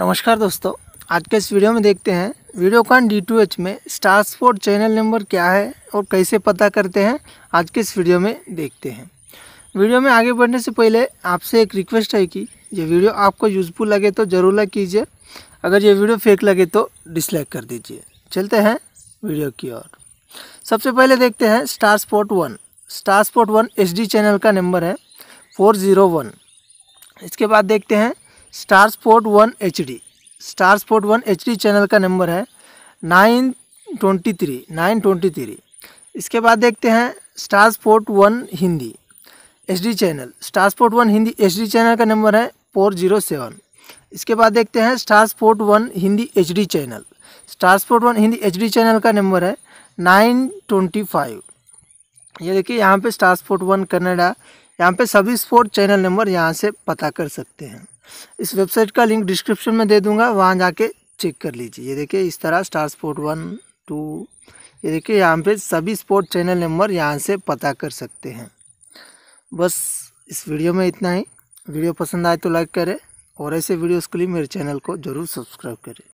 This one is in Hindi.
नमस्कार दोस्तों आज के इस वीडियो में देखते हैं वीडियोकॉन डी टू एच में स्टार स्पोर्ट चैनल नंबर क्या है और कैसे पता करते हैं आज के इस वीडियो में देखते हैं वीडियो में आगे बढ़ने से पहले आपसे एक रिक्वेस्ट है कि ये वीडियो आपको यूज़फुल लगे तो ज़रूर लाइक कीजिए अगर ये वीडियो फेक लगे तो डिसलाइक कर दीजिए चलते हैं वीडियो की ओर सबसे पहले देखते हैं Star Sport one Star Sport one H channel का नंबर है फोर ज़ीरो वन इसके बाद देखते हैं Star Sport one H D Star Sport one H D channel का नंबर है nine twenty three nine twenty three इसके बाद देखते हैं Star Sport one Hindi H D channel Star Sport one Hindi H D channel का नंबर है फोर जीरो सेवन इसके बाद देखते हैं Star Sport one Hindi H D channel Star Sport one Hindi H D channel का नंबर है नाइन ट्वेंटी फाइव ये देखिए यहाँ पे स्टार स्पोर्ट वन कनाडा यहाँ पे सभी स्पोर्ट चैनल नंबर यहाँ से पता कर सकते हैं इस वेबसाइट का लिंक डिस्क्रिप्शन में दे दूंगा वहाँ जाके चेक कर लीजिए ये देखिए इस तरह स्टार स्पोर्ट वन टू ये देखिए यहाँ पे सभी स्पोर्ट चैनल नंबर यहाँ से पता कर सकते हैं बस इस वीडियो में इतना ही वीडियो पसंद आए तो लाइक करें और ऐसे वीडियोज़ के लिए मेरे चैनल को ज़रूर सब्सक्राइब करें